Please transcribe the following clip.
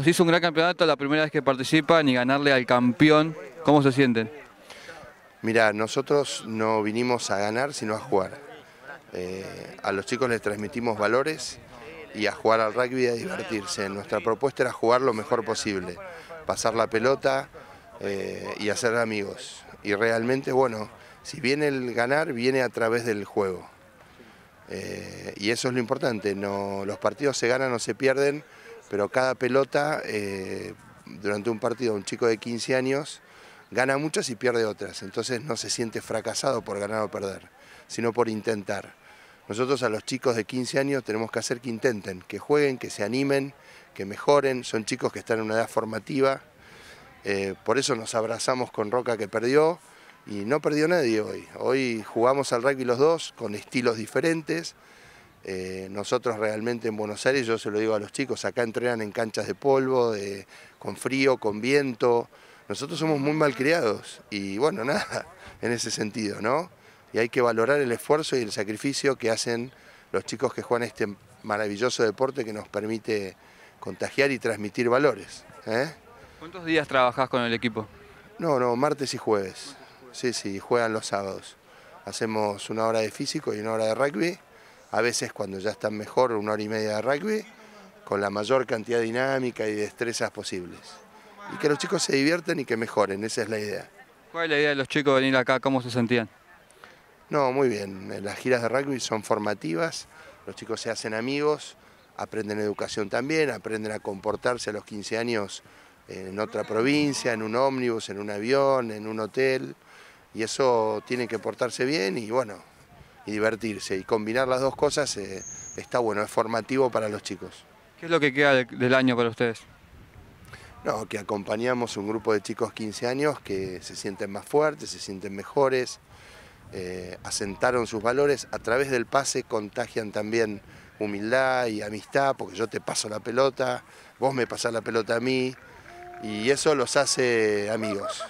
Nos hizo un gran campeonato, la primera vez que participan y ganarle al campeón. ¿Cómo se sienten? Mira, nosotros no vinimos a ganar, sino a jugar. Eh, a los chicos les transmitimos valores y a jugar al rugby y a divertirse. Nuestra propuesta era jugar lo mejor posible, pasar la pelota eh, y hacer amigos. Y realmente, bueno, si viene el ganar, viene a través del juego. Eh, y eso es lo importante, los partidos se ganan o se pierden, pero cada pelota eh, durante un partido, un chico de 15 años gana muchas y pierde otras, entonces no se siente fracasado por ganar o perder, sino por intentar. Nosotros a los chicos de 15 años tenemos que hacer que intenten, que jueguen, que se animen, que mejoren, son chicos que están en una edad formativa, eh, por eso nos abrazamos con Roca que perdió y no perdió nadie hoy. Hoy jugamos al rugby los dos con estilos diferentes, eh, nosotros realmente en Buenos Aires, yo se lo digo a los chicos, acá entrenan en canchas de polvo, con frío, con viento. Nosotros somos muy malcriados y bueno, nada, en ese sentido, ¿no? Y hay que valorar el esfuerzo y el sacrificio que hacen los chicos que juegan este maravilloso deporte que nos permite contagiar y transmitir valores. ¿eh? ¿Cuántos días trabajás con el equipo? No, no, martes y jueves. Sí, sí, juegan los sábados. Hacemos una hora de físico y una hora de rugby a veces cuando ya están mejor, una hora y media de rugby, con la mayor cantidad de dinámica y destrezas posibles. Y que los chicos se divierten y que mejoren, esa es la idea. ¿Cuál es la idea de los chicos venir acá? ¿Cómo se sentían? No, muy bien. Las giras de rugby son formativas, los chicos se hacen amigos, aprenden educación también, aprenden a comportarse a los 15 años en otra provincia, en un ómnibus, en un avión, en un hotel, y eso tiene que portarse bien y bueno, y divertirse. Y combinar las dos cosas eh, está bueno, es formativo para los chicos. ¿Qué es lo que queda del año para ustedes? No, que acompañamos un grupo de chicos 15 años que se sienten más fuertes, se sienten mejores, eh, asentaron sus valores, a través del pase contagian también humildad y amistad, porque yo te paso la pelota, vos me pasás la pelota a mí, y eso los hace amigos.